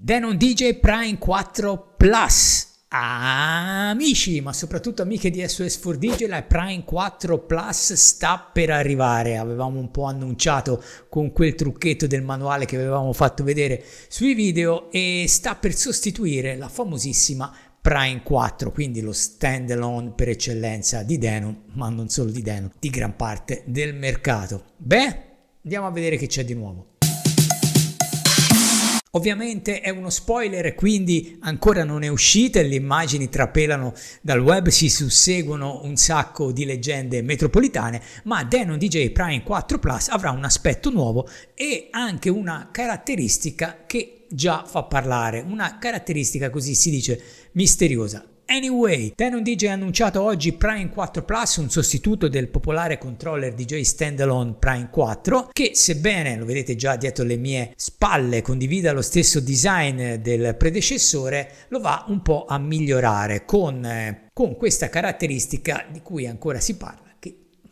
Denon DJ Prime 4 Plus. amici, ma soprattutto amiche di SOS 4 DJ, la Prime 4 Plus sta per arrivare. Avevamo un po' annunciato con quel trucchetto del manuale che avevamo fatto vedere sui video e sta per sostituire la famosissima Prime 4, quindi lo stand alone per eccellenza di Denon, ma non solo di Denon, di gran parte del mercato. Beh, andiamo a vedere che c'è di nuovo. Ovviamente è uno spoiler, quindi ancora non è uscita, le immagini trapelano dal web, si susseguono un sacco di leggende metropolitane, ma Denon DJ Prime 4 Plus avrà un aspetto nuovo e anche una caratteristica che già fa parlare, una caratteristica così si dice misteriosa. Anyway, Tenon DJ ha annunciato oggi Prime 4 Plus, un sostituto del popolare controller DJ standalone Prime 4, che sebbene lo vedete già dietro le mie spalle condivida lo stesso design del predecessore, lo va un po' a migliorare con, eh, con questa caratteristica di cui ancora si parla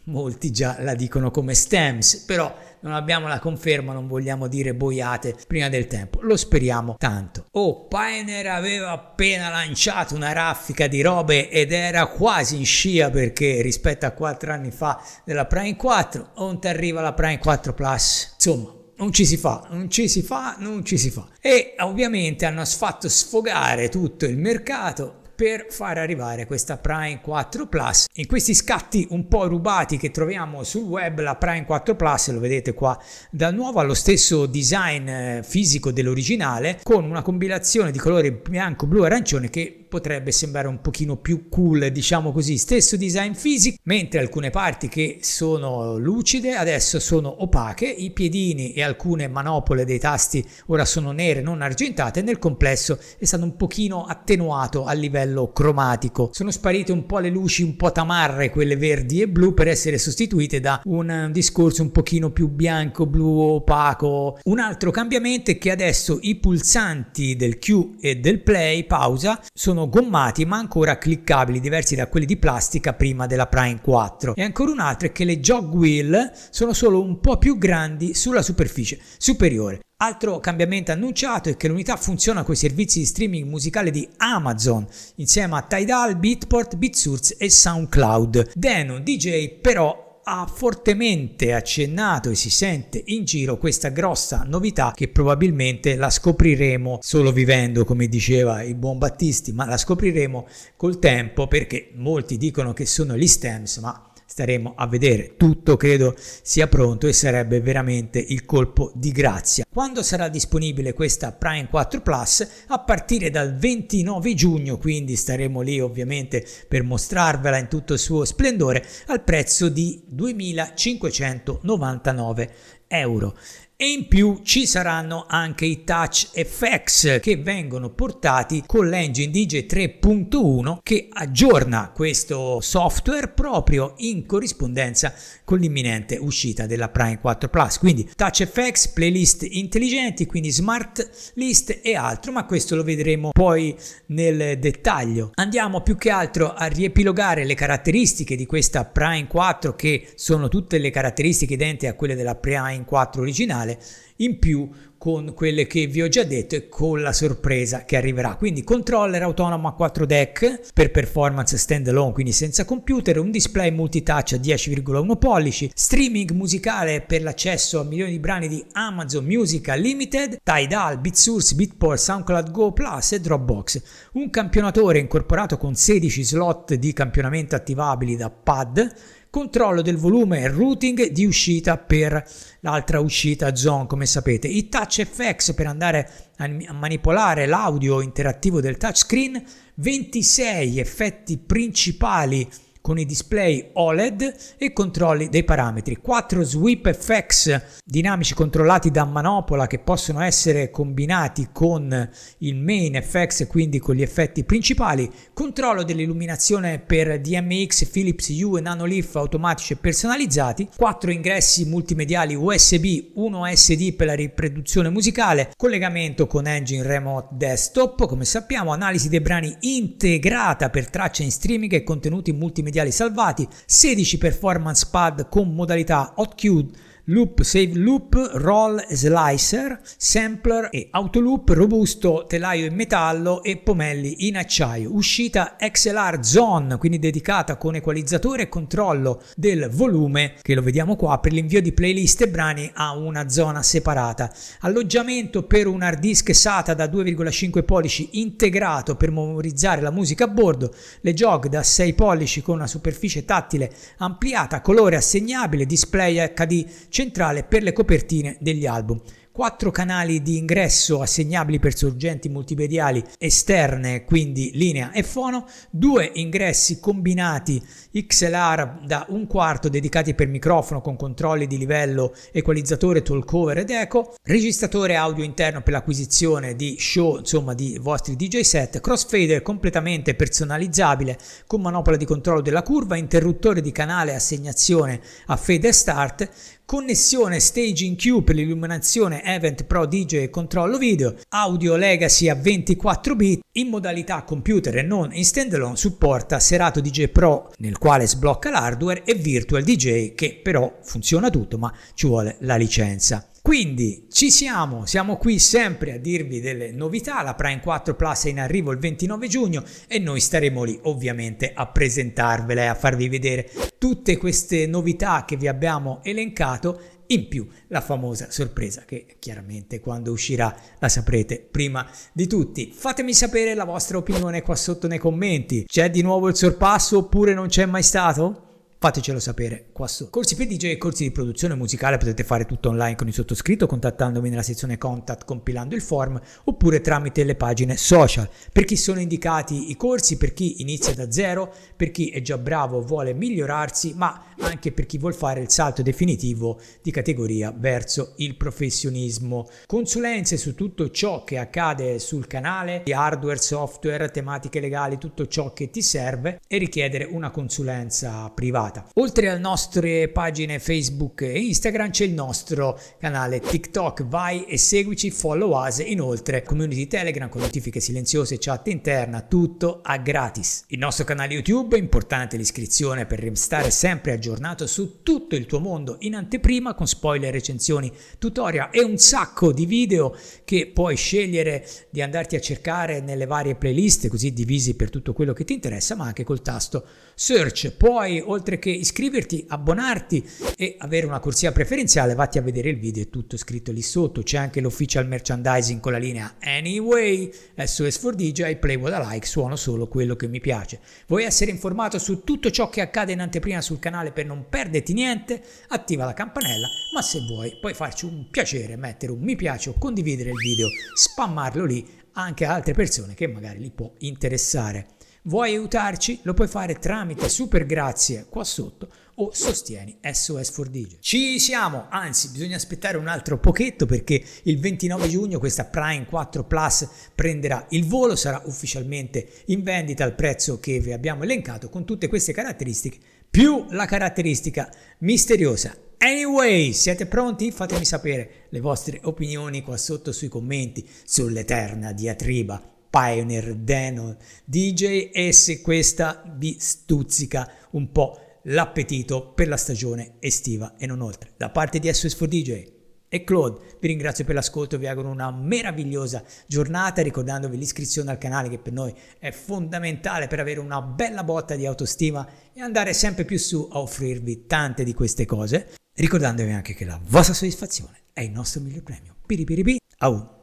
molti già la dicono come stems, però non abbiamo la conferma, non vogliamo dire boiate prima del tempo, lo speriamo tanto. Oh, Painer aveva appena lanciato una raffica di robe ed era quasi in scia perché rispetto a 4 anni fa della Prime 4, non ti arriva la Prime 4 Plus. Insomma, non ci si fa, non ci si fa, non ci si fa. E ovviamente hanno fatto sfogare tutto il mercato per far arrivare questa Prime 4 Plus. In questi scatti un po' rubati che troviamo sul web, la Prime 4 Plus, lo vedete qua da nuovo, ha lo stesso design eh, fisico dell'originale con una combinazione di colori bianco, blu e arancione che potrebbe sembrare un pochino più cool, diciamo così, stesso design fisico, mentre alcune parti che sono lucide adesso sono opache, i piedini e alcune manopole dei tasti ora sono nere, non argentate, nel complesso è stato un pochino attenuato a livello cromatico. Sono sparite un po' le luci un po' tamarre, quelle verdi e blu, per essere sostituite da un discorso un pochino più bianco, blu, opaco. Un altro cambiamento è che adesso i pulsanti del Q e del play pausa sono sono gommati ma ancora cliccabili, diversi da quelli di plastica prima della Prime 4. E ancora un altro è che le jog wheel sono solo un po' più grandi sulla superficie superiore. Altro cambiamento annunciato è che l'unità funziona con i servizi di streaming musicale di Amazon insieme a Tidal, Beatport, BitSource e SoundCloud. Denon DJ però ha fortemente accennato e si sente in giro questa grossa novità che probabilmente la scopriremo solo vivendo, come diceva il buon Battisti, ma la scopriremo col tempo perché molti dicono che sono gli stems, ma staremo a vedere. Tutto credo sia pronto e sarebbe veramente il colpo di grazia. Quando sarà disponibile questa Prime 4 Plus? A partire dal 29 giugno, quindi staremo lì ovviamente per mostrarvela in tutto il suo splendore al prezzo di 2599 euro. E in più ci saranno anche i touch effects che vengono portati con l'engine DJ 3.1 che aggiorna questo software proprio in corrispondenza con l'imminente uscita della Prime 4 Plus. Quindi touch effects, playlist intelligenti, quindi smart list e altro, ma questo lo vedremo poi nel dettaglio. Andiamo più che altro a riepilogare le caratteristiche di questa Prime 4 che sono tutte le caratteristiche identiche a quelle della Prime in 4 originale, in più con quelle che vi ho già detto e con la sorpresa che arriverà. Quindi controller autonomo a 4 deck per performance standalone, quindi senza computer, un display multitouch a 10,1 pollici, streaming musicale per l'accesso a milioni di brani di Amazon Music Unlimited, Tidal, BitSource, BitPort, SoundCloud Go Plus e Dropbox. Un campionatore incorporato con 16 slot di campionamento attivabili da pad controllo del volume e routing di uscita per l'altra uscita zone come sapete i touch effects per andare a manipolare l'audio interattivo del touchscreen 26 effetti principali con i display OLED e controlli dei parametri. 4 sweep effects dinamici controllati da manopola che possono essere combinati con il main effects, quindi con gli effetti principali. Controllo dell'illuminazione per DMX, Philips U e Nanoleaf automatici e personalizzati. 4 ingressi multimediali USB, 1 SD per la riproduzione musicale, collegamento con Engine Remote Desktop, come sappiamo, analisi dei brani integrata per tracce in streaming e contenuti multimediali mondiali salvati, 16 performance pad con modalità hot cue loop, save loop, roll, slicer, sampler e autoloop, robusto, telaio in metallo e pomelli in acciaio. Uscita XLR Zone, quindi dedicata con equalizzatore e controllo del volume, che lo vediamo qua, per l'invio di playlist e brani a una zona separata. Alloggiamento per un hard disk SATA da 2,5 pollici integrato per memorizzare la musica a bordo, le jog da 6 pollici con una superficie tattile ampliata, colore assegnabile, display HD centrale per le copertine degli album. Quattro canali di ingresso assegnabili per sorgenti multimediali esterne, quindi linea e fono, due ingressi combinati XLR da un quarto dedicati per microfono con controlli di livello, equalizzatore, talkover ed eco, registratore audio interno per l'acquisizione di show, insomma di vostri DJ set, crossfader completamente personalizzabile con manopola di controllo della curva, interruttore di canale assegnazione a fade e start, connessione Staging Q per l'illuminazione Event Pro DJ e controllo video, audio legacy a 24 bit in modalità computer e non in standalone supporta Serato DJ Pro nel quale sblocca l'hardware e Virtual DJ che però funziona tutto ma ci vuole la licenza. Quindi ci siamo, siamo qui sempre a dirvi delle novità, la Prime 4 Plus è in arrivo il 29 giugno e noi staremo lì ovviamente a presentarvele e a farvi vedere tutte queste novità che vi abbiamo elencato, in più la famosa sorpresa che chiaramente quando uscirà la saprete prima di tutti. Fatemi sapere la vostra opinione qua sotto nei commenti, c'è di nuovo il sorpasso oppure non c'è mai stato? fatecelo sapere qua su. Corsi per DJ e corsi di produzione musicale potete fare tutto online con il sottoscritto contattandomi nella sezione contact compilando il form oppure tramite le pagine social. Per chi sono indicati i corsi, per chi inizia da zero, per chi è già bravo vuole migliorarsi, ma anche per chi vuole fare il salto definitivo di categoria verso il professionismo. Consulenze su tutto ciò che accade sul canale, hardware, software, tematiche legali, tutto ciò che ti serve e richiedere una consulenza privata puntata. Oltre alle nostre pagine Facebook e Instagram c'è il nostro canale TikTok, vai e seguici, follow us, inoltre community Telegram con notifiche silenziose, chat interna, tutto a gratis. Il nostro canale YouTube, importante l'iscrizione per restare sempre aggiornato su tutto il tuo mondo in anteprima con spoiler, recensioni, tutorial e un sacco di video che puoi scegliere di andarti a cercare nelle varie playlist così divisi per tutto quello che ti interessa ma anche col tasto search. Poi oltre perché iscriverti, abbonarti e avere una corsia preferenziale vatti a vedere il video, è tutto scritto lì sotto, c'è anche l'official merchandising con la linea Anyway, SOS for DJ, play what I like, suono solo quello che mi piace. Vuoi essere informato su tutto ciò che accade in anteprima sul canale per non perderti niente? Attiva la campanella, ma se vuoi puoi farci un piacere, mettere un mi piace o condividere il video, spammarlo lì anche a altre persone che magari li può interessare. Vuoi aiutarci? Lo puoi fare tramite super grazie qua sotto o sostieni SOS for Digit. Ci siamo, anzi bisogna aspettare un altro pochetto perché il 29 giugno questa Prime 4 Plus prenderà il volo, sarà ufficialmente in vendita al prezzo che vi abbiamo elencato con tutte queste caratteristiche più la caratteristica misteriosa Anyway, siete pronti? Fatemi sapere le vostre opinioni qua sotto sui commenti sull'eterna diatriba Pioneer Deno DJ e se questa vi stuzzica un po' l'appetito per la stagione estiva e non oltre. Da parte di SS4DJ e Claude vi ringrazio per l'ascolto, vi auguro una meravigliosa giornata ricordandovi l'iscrizione al canale che per noi è fondamentale per avere una bella botta di autostima e andare sempre più su a offrirvi tante di queste cose, ricordandovi anche che la vostra soddisfazione è il nostro miglior premio. Piripiripi, au!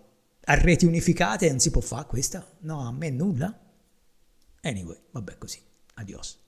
a reti unificate non si può fare questa? No, a me nulla. Anyway, vabbè così. Adios.